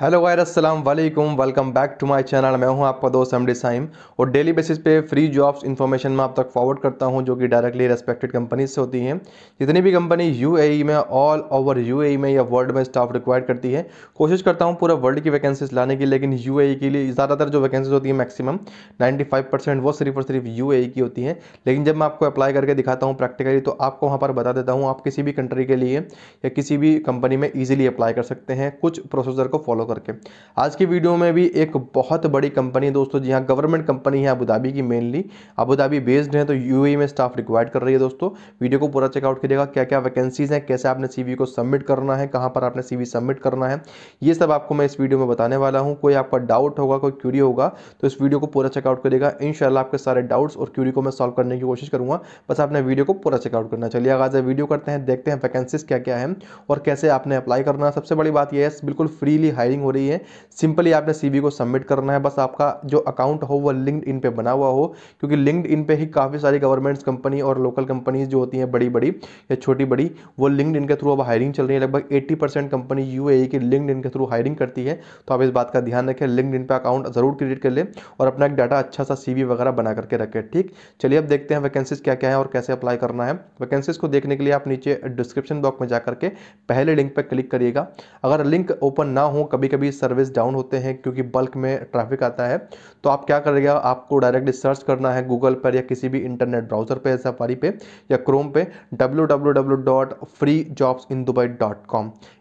hello वायर अस्सलाम वालेकुम welcome back to my channel मैं हूं आपका दोस्त एमडी साइम और डेली बेसिस पे फ्री जॉब्स इन्फॉर्मेशन मैं आप तक फॉरवर्ड करता हूं जो कि डायरेक्टली रेस्पेक्टेड कंपनीज से होती हैं जितनी भी कंपनी यूएई e में ऑल ओवर यूएई में या वर्ल्ड में स्टाफ रिक्वायर करती है कोशिश करता हूँ पूरा वर्ल्ड की वैकेंसीज लाने की लेकिन यू e के लिए ज़्यादातर जो वैकेंसीज होती है मैक्सिमम नाइन्टी वो सिर्फ और सिर्फ यू e की होती हैं लेकिन जब मैं आपको अप्लाई करके दिखाता हूँ प्रैक्टिकली तो आपको वहाँ पर बता देता हूँ आप किसी भी कंट्री के लिए या किसी भी कंपनी में ईजिली अप्लाई कर सकते हैं कुछ प्रोसीजर को फॉलो फॉलो करके आज की वीडियो में भी एक बहुत बड़ी कंपनी है दोस्तों जी हाँ गवर्नमेंट कंपनी है अबूधाबी की मेनली अबूधाबी बेस्ड है तो यू e में स्टाफ रिक्वायर्ड कर रही है दोस्तों वीडियो को पूरा चेकआउट करिएगा क्या क्या वैकेंसीज हैं कैसे आपने सी को सबमिट करना है कहाँ पर आपने सी सबमिट करना है ये सब आपको मैं इस वीडियो में बताने वाला हूँ कोई आपका डाउट होगा कोई क्यूरी होगा तो इस वीडियो को पूरा चेकआउट करिएगा इन आपके सारे डाउट्स और क्यूरी को मैं सॉल्व करने की कोशिश करूँगा बस आपने वीडियो को पूरा चेकआउट करना चलिए आज वीडियो करते हैं देखते हैं वैकेंसीज क्या क्या है और कैसे आपने अप्लाई करना सबसे बड़ी बात यह है बिल्कुल फ्रीली हाई शेयरिंग हो रही है सिंपली आपने सी को सबमिट करना है बस आपका जो अकाउंट हो वह लिंक्ड इन पर बना हुआ हो क्योंकि लिंक्ड इन पर ही काफ़ी सारी गवर्नमेंट्स कंपनी और लोकल कंपनीज जो होती हैं बड़ी बड़ी या छोटी बड़ी वो लिंक्ड इन के थ्रू अब हायरिंग चल रही है लगभग एट्टी कंपनी यू की लिंक्ड इन के थ्रू हायरिंग करती है तो आप इस बात का ध्यान रखें लिंक्ड इन पर अकाउंट ज़रूर क्रिएट कर लें और अपना एक डाटा अच्छा सा सी वगैरह बना करके रखें ठीक चलिए अब देखते हैं वैकेंसीज क्या क्या है और कैसे अप्लाई करना है वैकेंसीज को देखने के लिए आप नीचे डिस्क्रिप्शन बॉक्स में जाकर के पहले लिंक पर क्लिक करिएगा अगर लिंक ओपन ना हो कभी कभी कभी सर्विस डाउन होते हैं क्योंकि बल्क में ट्रैफिक आता है तो आप क्या करेगा आपको डायरेक्टली सर्च करना है गूगल पर या किसी भी इंटरनेट ब्राउज़र पर सफारी पे या क्रोम पे डब्ल्यू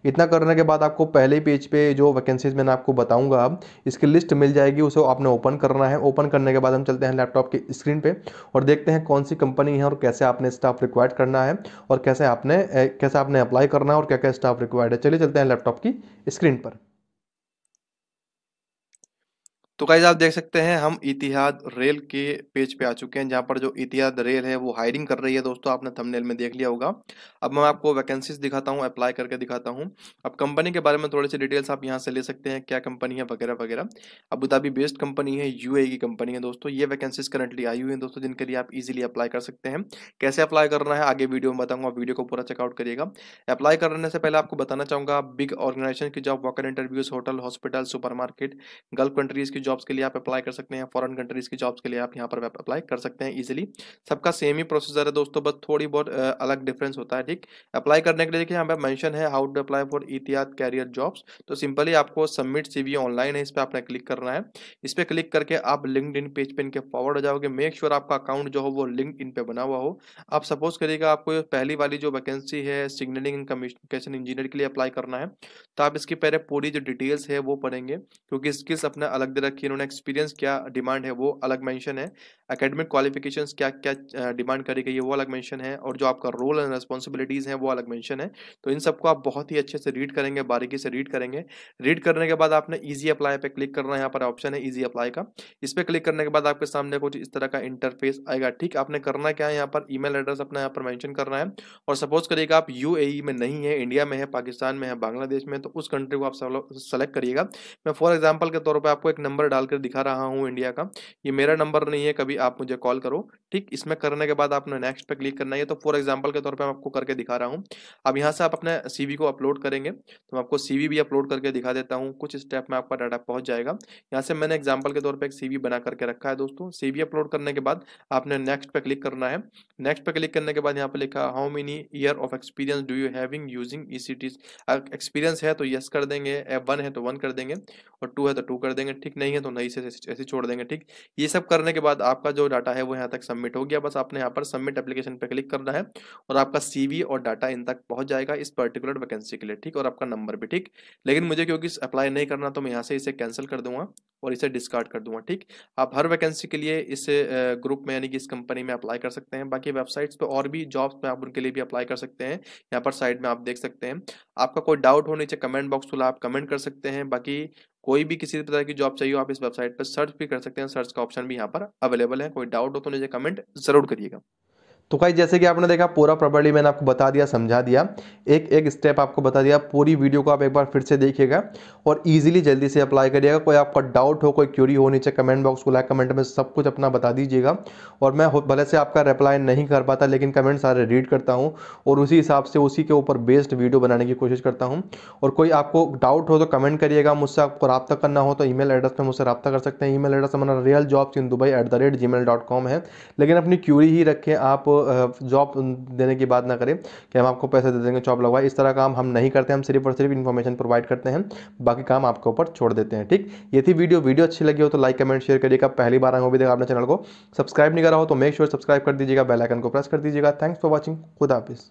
इतना करने के बाद आपको पहले पेज पे जो वैकेंसीज मैंने आपको बताऊंगा अब इसकी लिस्ट मिल जाएगी उसे आपने ओपन करना है ओपन करने के बाद हम चलते हैं लैपटॉप की स्क्रीन पर और देखते हैं कौन सी कंपनी है और कैसे आपने स्टाफ रिक्वायर्ड करना है और कैसे आपने कैसे आपने अप्लाई करना है और क्या क्या स्टाफ रिक्वायर्ड है चलिए चलते हैं लैपटॉप की स्क्रीन पर तो गाइज आप देख सकते हैं हम इतिहाद रेल के पेज पे आ चुके हैं जहाँ पर जो इतिहाद रेल है वो हायरिंग कर रही है दोस्तों आपने थंबनेल में देख लिया होगा अब मैं आपको वैकेंसीज दिखाता हूँ अप्लाई करके दिखाता हूँ अब कंपनी के बारे में थोड़ी सी डिटेल्स आप यहाँ से ले सकते हैं क्या कंपनी है वगैरह वगैरह अबूधाबी बेस्ड कंपनी है यू e की कंपनी है दोस्तों ये वैकेंसीज करंटली आई हुई है दोस्तों जिनके लिए आप इजिली अप्लाई कर सकते हैं कैसे अप्लाई करना है आगे वीडियो में बताऊंगा वीडियो को पूरा चेकआउट करिएगा अप्लाई करने से पहले आपको बताना चाहूंगा बिग ऑर्गेनाइजेशन की जॉब वॉकर interviews hotel hospital super Gulf countries की जॉब जॉब्स के लिए आप अप्लाई कर सकते हैं फॉरन कंट्रीज़ की जॉब्स के लिए आप यहाँ पर अप्लाई कर सकते हैं ईजिली सबका सेम ही प्रोसीजर है दोस्तों बस थोड़ी बहुत अलग डिफरेंस होता है ठीक अप्लाई करने के लिए देखिए यहाँ पर मैंशन है how to apply for Etihad career jobs तो सिंपली आपको सबमिट सी ऑनलाइन है इस पर आपने क्लिक करना है इस पर क्लिक करके आप लिंक इन पेज पे इनके फॉरवर्ड हो जाओगे मेक श्योर आपका अकाउंट जो हो वो लिंक इन पे बना हुआ हो आप सपोज करिएगा आपको पहली वाली जो वैकेंसी है सिग्नलिंग एंड कम्युनिकेशन इंजीनियर के लिए अप्लाई करना है तो आप इसकी पहले पूरी जो डिटेल्स है वो पढ़ेंगे क्योंकि स्किल्स अपने अलग दे कि इन्होंने एक्सपीरियंस क्या डिमांड है वो अलग मेंशन है एकेडमिक क्वालिफिकेशंस क्या क्या डिमांड करी गई है वो अलग मेंशन है और जो आपका रोल एंड रिस्पॉन्सिबिलिटीज़ हैं वो अलग मेंशन है तो इन सबको आप बहुत ही अच्छे से रीड करेंगे बारीकी से रीड करेंगे रीड करने के बाद आपने ईजी अप्लाई पर क्लिक करना यहाँ पर ऑप्शन है ईजी अप्लाई का इस पर क्लिक करने के बाद आपके सामने कुछ इस तरह का इंटरफेस आएगा ठीक आपने करना क्या है यहाँ पर ई एड्रेस अपना यहाँ पर मैंशन करना है और सपोज करिएगा आप यू e में नहीं है इंडिया में है पाकिस्तान में है बांग्लादेश में तो उस कंट्री को आप सेलेक्ट करिएगा मैं फॉर एग्जाम्पल के तौर पर आपको एक नंबर नंबर डालकर दिखा रहा हूँ इंडिया का ये मेरा नंबर नहीं है कभी आप मुझे कॉल करो ठीक इसमें करने के बाद आपने नेक्स्ट पे क्लिक करना है तो फॉर एग्जाम्पल के तौर पर आपको करके दिखा रहा हूँ अब यहाँ से आप अपने सी को अपलोड करेंगे तो मैं आपको सी भी अपलोड करके दिखा देता हूँ कुछ स्टेप में आपका डाटा पहुँच जाएगा यहाँ से मैंने एग्जाम्पल के तौर पर एक सी बना करके रखा है दोस्तों सी अपलोड करने के बाद आपने नेक्स्ट पर क्लिक करना है नेक्स्ट पर क्लिक करने के बाद यहाँ पर लिखा how many year of experience do you having using E experience है तो यस कर देंगे वन है तो वन कर देंगे और टू है तो टू कर देंगे ठीक नहीं नहीं है तो नहीं से ऐसे छोड़ देंगे ठीक ये सब करने के बाद आपका जो डाटा है वो यहाँ तक सबमिट हो गया बस आपने यहाँ पर सबमिट एप्लीकेशन पर क्लिक करना है और आपका सीवी और डाटा इन तक पहुँच जाएगा इस पर्टिकुलर वैकेंसी के लिए ठीक और आपका नंबर भी ठीक लेकिन मुझे क्योंकि अप्लाई नहीं करना तो मैं यहाँ से इसे कैंसिल कर दूंगा और इसे डिस्कार्ड कर दूंगा ठीक आप हर वैकेंसी के लिए इस ग्रुप में यानी कि इस कंपनी में अप्लाई कर सकते हैं बाकी वेबसाइट्स पर और भी जॉब्स में आप उनके लिए भी अप्लाई कर सकते हैं यहाँ पर साइड में आप देख सकते हैं आपका कोई डाउट हो नीचे कमेंट बॉक्स वाला आप कमेंट कर सकते हैं बाकी कोई भी किसी प्रकार की जॉब चाहिए आप इस वेबसाइट पर सर्च भी कर सकते हैं सर्च का ऑप्शन भी यहाँ पर अवेलेबल है कोई डाउट हो तो मुझे कमेंट जरूर करिएगा तो भाई जैसे कि आपने देखा पूरा प्रॉपर्ली मैंने आपको बता दिया समझा दिया एक एक स्टेप आपको बता दिया पूरी वीडियो को आप एक बार फिर से देखिएगा और ईजिली जल्दी से अप्लाई करिएगा कोई आपका डाउट हो कोई क्यूरी हो नीचे कमेंट बॉक्स को लाइक कमेंट में सब कुछ अपना बता दीजिएगा और मैं भले से आपका रिप्लाई नहीं कर पाता लेकिन कमेंट सारे रीड करता हूँ और उसी हिसाब से उसी के ऊपर बेस्ड वीडियो बनाने की कोशिश करता हूँ और कोई आपको डाउट हो तो कमेंट करिएगा मुझसे आपको रब्ता करना हो तो ई एड्रेस पर मुझसे रब्ता कर सकते हैं ई एड्रेस हमारा रियल जॉब्स इन दुबई है लेकिन अपनी क्यूरी ही रखें आप जॉब देने की बात ना करें कि हम आपको पैसे दे देंगे जॉब लगवाए इस तरह काम हम नहीं करते हम सिर्फ और सिर्फ इन्फॉर्मेशन प्रोवाइड करते हैं बाकी काम आपके ऊपर छोड़ देते हैं ठीक ये थी वीडियो वीडियो अच्छी लगी हो तो लाइक कमेंट शेयर करिएगा पहली बार आए हो भी देखा अपने चैनल को सब्सक्राइब नहीं करा हो तो मेक श्योर sure सब्सक्राइब कर दीजिएगा बेलाइकन को प्रेस कर दीजिएगा थैंक्स फॉर वॉचिंग खुदाफिस